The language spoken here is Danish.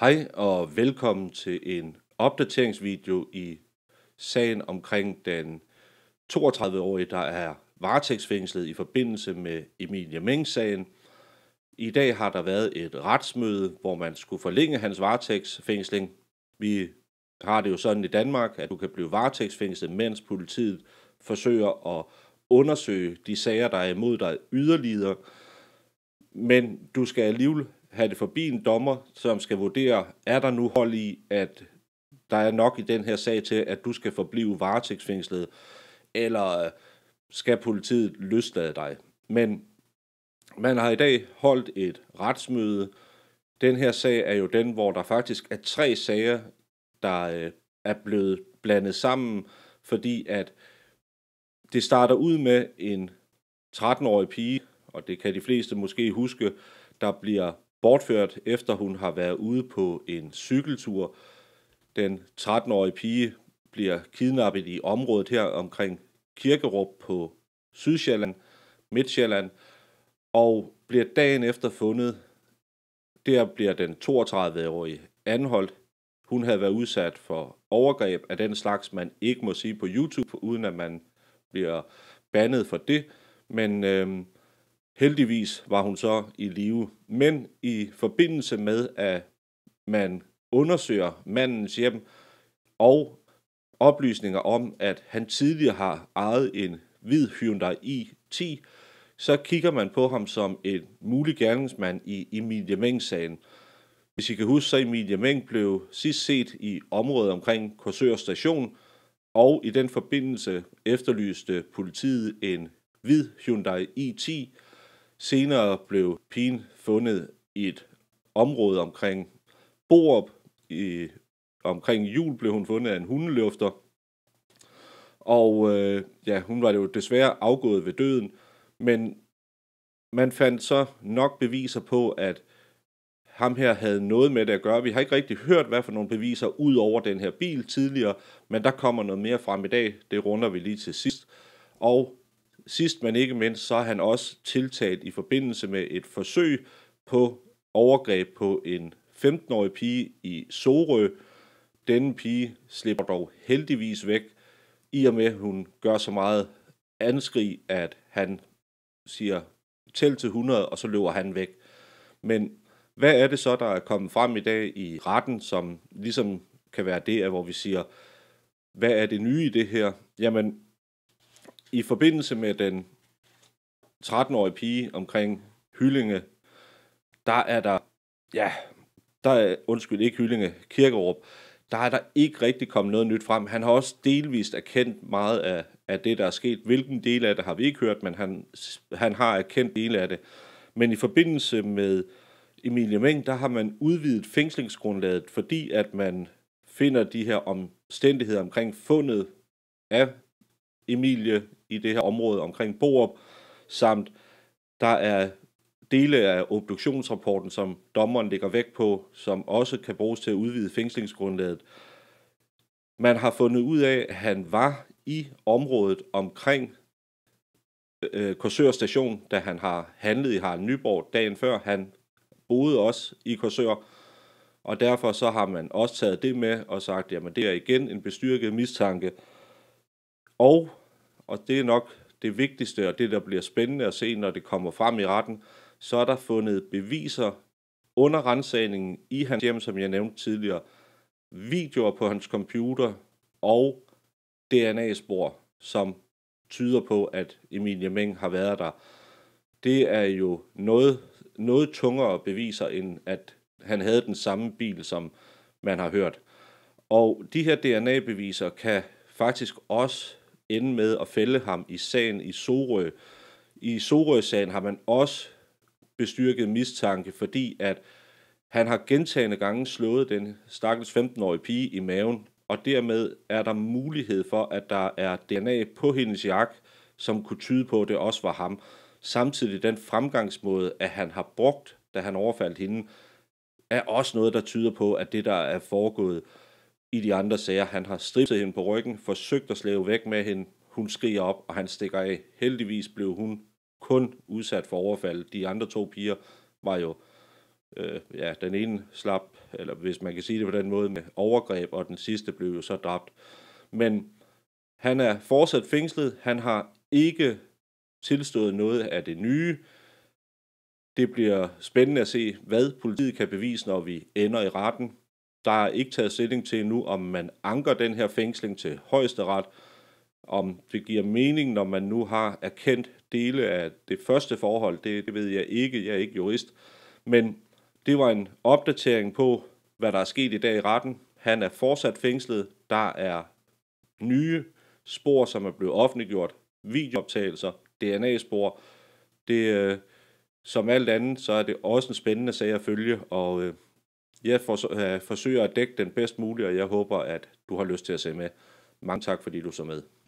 Hej og velkommen til en opdateringsvideo i sagen omkring den 32-årige, der er varetægtsfængslet i forbindelse med Emilia Meng-sagen. I dag har der været et retsmøde, hvor man skulle forlænge hans varetægtsfængsling. Vi har det jo sådan i Danmark, at du kan blive varetægtsfængslet, mens politiet forsøger at undersøge de sager, der er imod dig yderligere. Men du skal alligevel have det forbi en dommer, som skal vurdere, er der nu hold i, at der er nok i den her sag til, at du skal forblive varetægtsfængslet, eller skal politiet løslade dig. Men man har i dag holdt et retsmøde. Den her sag er jo den, hvor der faktisk er tre sager, der øh, er blevet blandet sammen, fordi at det starter ud med en 13-årig pige, og det kan de fleste måske huske, der bliver bortført, efter hun har været ude på en cykeltur. Den 13-årige pige bliver kidnappet i området her omkring Kirkerup på Sydsjælland, Midtsjælland, og bliver dagen efter fundet. Der bliver den 32-årige anholdt. Hun havde været udsat for overgreb af den slags, man ikke må sige på YouTube, uden at man bliver bandet for det. Men øh, Heldigvis var hun så i live, men i forbindelse med, at man undersøger mandens hjem og oplysninger om, at han tidligere har ejet en hvid Hyundai i10, så kigger man på ham som en mulig gerningsmand i Emilie Meng-sagen. Hvis I kan huske, så Emilie Meng blev sidst set i området omkring Korsør station, og i den forbindelse efterlyste politiet en hvid Hyundai i10, Senere blev pigen fundet i et område omkring Borup. I, omkring jul blev hun fundet af en hundeløfter. Og øh, ja, hun var jo desværre afgået ved døden, men man fandt så nok beviser på, at ham her havde noget med det at gøre. Vi har ikke rigtig hørt, hvad for nogle beviser ud over den her bil tidligere, men der kommer noget mere frem i dag. Det runder vi lige til sidst. Og Sidst men ikke mindst, så er han også tiltalt i forbindelse med et forsøg på overgreb på en 15-årig pige i Sorø. Denne pige slipper dog heldigvis væk, i og med at hun gør så meget anskrig, at han siger tæl til 100, og så løber han væk. Men hvad er det så, der er kommet frem i dag i retten, som ligesom kan være det, hvor vi siger, hvad er det nye i det her? Jamen, i forbindelse med den 13-årige pige omkring Hyllinge, der er der, ja, der er, undskyld, ikke Hyllinge, Kirkerup, der er der ikke rigtig kommet noget nyt frem. Han har også delvist erkendt meget af, af det, der er sket. Hvilken del af det har vi ikke hørt, men han, han har erkendt dele af det. Men i forbindelse med Emilie Meng, der har man udvidet fængslingsgrundlaget, fordi at man finder de her omstændigheder omkring fundet af Emilie i det her område omkring Borup, samt der er dele af obduktionsrapporten, som dommeren lægger væk på, som også kan bruges til at udvide fængslingsgrundlaget. Man har fundet ud af, at han var i området omkring øh, Korsør station, da han har handlet i Harald Nyborg dagen før. Han boede også i Korsør, og derfor så har man også taget det med og sagt, jamen det er igen en bestyrket mistanke. Og og det er nok det vigtigste, og det, der bliver spændende at se, når det kommer frem i retten, så er der fundet beviser under rensagningen i hans hjem, som jeg nævnte tidligere, videoer på hans computer og DNA-spor, som tyder på, at Emilie Meng har været der. Det er jo noget, noget tungere beviser, end at han havde den samme bil, som man har hørt. Og de her DNA-beviser kan faktisk også ende med at fælde ham i sagen i Sorø. I Sorø-sagen har man også bestyrket mistanke, fordi at han har gentagende gange slået den stakkels 15-årige pige i maven, og dermed er der mulighed for, at der er DNA på hendes jakke, som kunne tyde på, at det også var ham. Samtidig den fremgangsmåde, at han har brugt, da han overfaldt hende, er også noget, der tyder på, at det, der er foregået, øh, i de andre sager, han har stripset hende på ryggen, forsøgt at slæve væk med hende, hun skriger op, og han stikker af. Heldigvis blev hun kun udsat for overfald. De andre to piger var jo, øh, ja, den ene slap, eller hvis man kan sige det på den måde, med overgreb, og den sidste blev jo så dræbt. Men han er fortsat fængslet. Han har ikke tilstået noget af det nye. Det bliver spændende at se, hvad politiet kan bevise, når vi ender i retten. Der er ikke taget stilling til nu, om man anker den her fængsling til højesteret, om det giver mening, når man nu har erkendt dele af det første forhold, det, det ved jeg ikke, jeg er ikke jurist, men det var en opdatering på, hvad der er sket i dag i retten. Han er fortsat fængslet, der er nye spor, som er blevet offentliggjort, videooptagelser, DNA-spor. Det, øh, som alt andet, så er det også en spændende sag at følge, og øh, jeg for, øh, forsøger at dække den bedst muligt, og jeg håber, at du har lyst til at se med. Mange tak, fordi du så med.